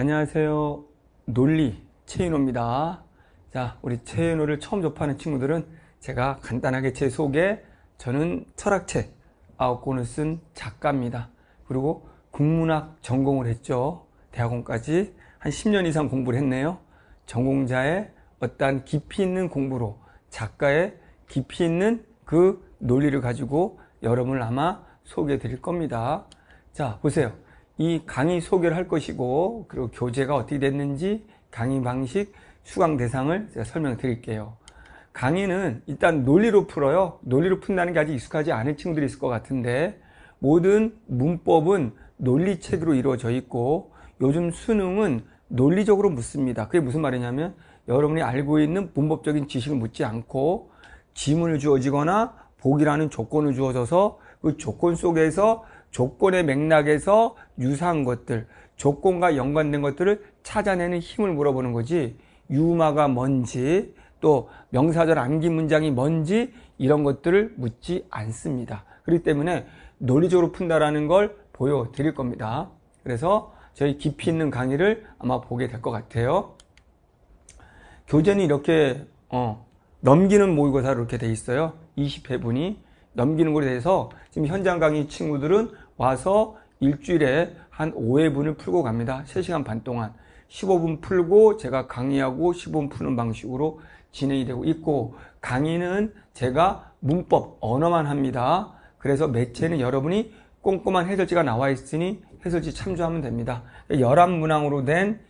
안녕하세요. 논리 최인호입니다. 자, 우리 최인호를 처음 접하는 친구들은 제가 간단하게 제 소개, 저는 철학책 아홉 권을 쓴 작가입니다. 그리고 국문학 전공을 했죠. 대학원까지 한 10년 이상 공부를 했네요. 전공자의 어떠한 깊이 있는 공부로 작가의 깊이 있는 그 논리를 가지고 여러분을 아마 소개해 드릴 겁니다. 자, 보세요. 이 강의 소개를 할 것이고 그리고 교재가 어떻게 됐는지 강의 방식, 수강 대상을 제가 설명드릴게요. 강의는 일단 논리로 풀어요. 논리로 푼다는 게 아직 익숙하지 않은 친구들이 있을 것 같은데 모든 문법은 논리책으로 이루어져 있고 요즘 수능은 논리적으로 묻습니다. 그게 무슨 말이냐면 여러분이 알고 있는 문법적인 지식을 묻지 않고 지문을 주어지거나 보기라는 조건을 주어져서 그 조건 속에서 조건의 맥락에서 유사한 것들, 조건과 연관된 것들을 찾아내는 힘을 물어보는 거지 유마가 뭔지 또 명사절 암기 문장이 뭔지 이런 것들을 묻지 않습니다. 그렇기 때문에 논리적으로 푼다라는 걸 보여드릴 겁니다. 그래서 저희 깊이 있는 강의를 아마 보게 될 것 같아요. 교재는 이렇게 어, 넘기는 모의고사로 이렇게 돼 있어요. 20회분이 넘기는 거에 대해서 지금 현장 강의 친구들은 와서 일주일에 한 5회분을 풀고 갑니다. 3시간 반 동안 15분 풀고 제가 강의하고 15분 푸는 방식으로 진행이 되고 있고 강의는 제가 문법, 언어만 합니다. 그래서 매체는 여러분이 꼼꼼한 해설지가 나와 있으니 해설지 참조하면 됩니다. 11문항으로 된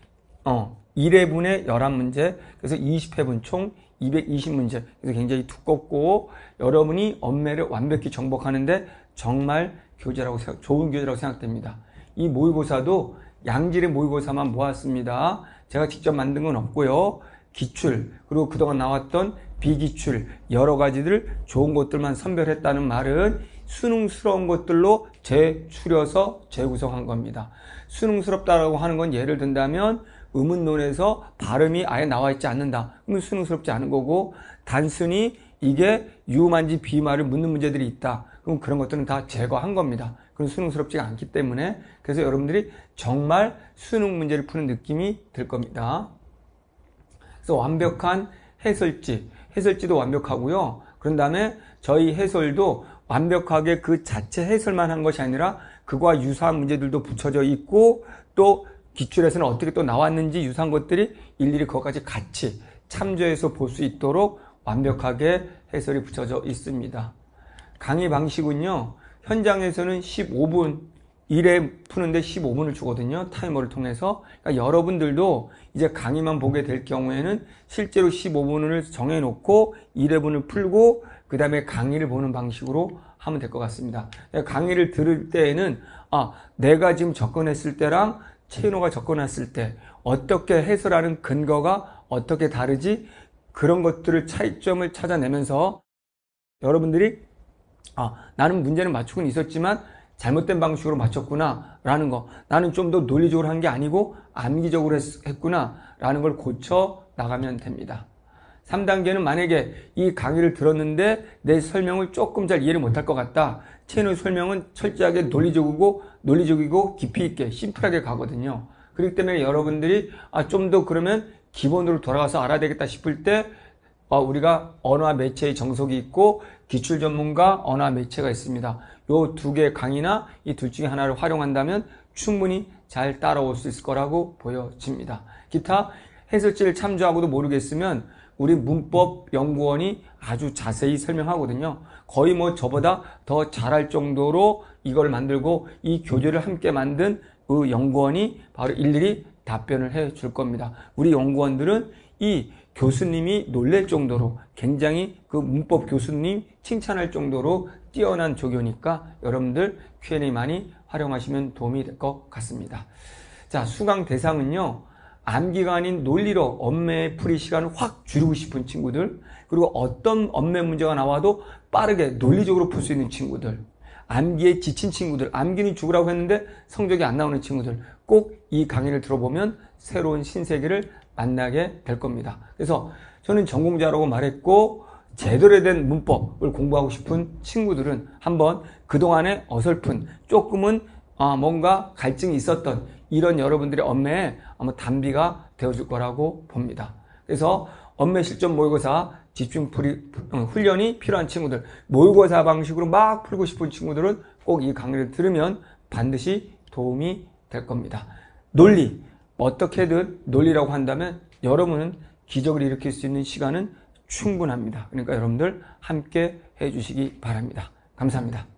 어, 1회분에 11문제, 그래서 20회분 총 220문제 그래서 굉장히 두껍고 여러분이 엄매를 완벽히 정복하는데 정말 교재라고 생각, 좋은 교재라고 생각됩니다. 이 모의고사도 양질의 모의고사만 모았습니다. 제가 직접 만든 건 없고요. 기출 그리고 그동안 나왔던 비기출 여러 가지들 좋은 것들만 선별했다는 말은 수능스러운 것들로 재추려서 재구성한 겁니다. 수능스럽다라고 하는 건 예를 든다면 의문론에서 발음이 아예 나와 있지 않는다. 그러 수능스럽지 않은 거고 단순히 이게 유음한지 비음말을 묻는 문제들이 있다. 그럼 그런 것들은 다 제거한 겁니다. 그건 수능스럽지가 않기 때문에 그래서 여러분들이 정말 수능 문제를 푸는 느낌이 들 겁니다. 그래서 완벽한 해설지, 해설지도 완벽하고요. 그런 다음에 저희 해설도 완벽하게 그 자체 해설만 한 것이 아니라 그와 유사한 문제들도 붙여져 있고 또 기출에서는 어떻게 또 나왔는지 유사한 것들이 일일이 그것까지 같이 참조해서 볼 수 있도록 완벽하게 해설이 붙여져 있습니다. 강의 방식은요. 현장에서는 15분 1회 푸는데 15분을 주거든요. 타이머를 통해서. 그러니까 여러분들도 이제 강의만 보게 될 경우에는 실제로 15분을 정해놓고 1회분을 풀고 그 다음에 강의를 보는 방식으로 하면 될 것 같습니다. 강의를 들을 때에는 아 내가 지금 접근했을 때랑 최인호가 접근했을 때 어떻게 해설라는 근거가 어떻게 다르지 그런 것들을 차이점을 찾아내면서 여러분들이 아 나는 문제는 맞추고는 있었지만 잘못된 방식으로 맞췄구나 라는 거 나는 좀 더 논리적으로 한 게 아니고 암기적으로 했구나 라는 걸 고쳐 나가면 됩니다 3단계는 만약에 이 강의를 들었는데 내 설명을 조금 잘 이해를 못할 것 같다 체인의 설명은 철저하게 논리적이고 논리적이고 깊이 있게 심플하게 가거든요. 그렇기 때문에 여러분들이 아, 좀더 그러면 기본으로 돌아가서 알아야 되겠다 싶을 때 아, 우리가 언어 와 매체의 정석이 있고 기출 전문가 언어 와 매체가 있습니다. 이 두 개의 강의나 이 둘 중에 하나를 활용한다면 충분히 잘 따라올 수 있을 거라고 보여집니다. 기타 해설지를 참조하고도 모르겠으면 우리 문법 연구원이 아주 자세히 설명하거든요. 거의 뭐 저보다 더 잘할 정도로 이걸 만들고 이 교재를 함께 만든 그 연구원이 바로 일일이 답변을 해 줄 겁니다. 우리 연구원들은 이 교수님이 놀랄 정도로 굉장히 그 문법 교수님 칭찬할 정도로 뛰어난 조교니까 여러분들 Q&A 많이 활용하시면 도움이 될 것 같습니다. 자, 수강 대상은요. 암기가 아닌 논리로 엄매의 풀이 시간을 확 줄이고 싶은 친구들 그리고 어떤 엄매 문제가 나와도 빠르게 논리적으로 풀 수 있는 친구들 암기에 지친 친구들 암기는 죽으라고 했는데 성적이 안 나오는 친구들 꼭 이 강의를 들어보면 새로운 신세계를 만나게 될 겁니다 그래서 저는 전공자라고 말했고 제대로 된 문법을 공부하고 싶은 친구들은 한번 그동안의 어설픈 조금은 아, 뭔가 갈증이 있었던 이런 여러분들의 엄매에 아마 단비가 되어줄 거라고 봅니다. 그래서 엄매 실전 모의고사 집중 풀이, 어, 훈련이 필요한 친구들, 모의고사 방식으로 막 풀고 싶은 친구들은 꼭 이 강의를 들으면 반드시 도움이 될 겁니다. 논리, 어떻게든 논리라고 한다면 여러분은 기적을 일으킬 수 있는 시간은 충분합니다. 그러니까 여러분들 함께 해주시기 바랍니다. 감사합니다.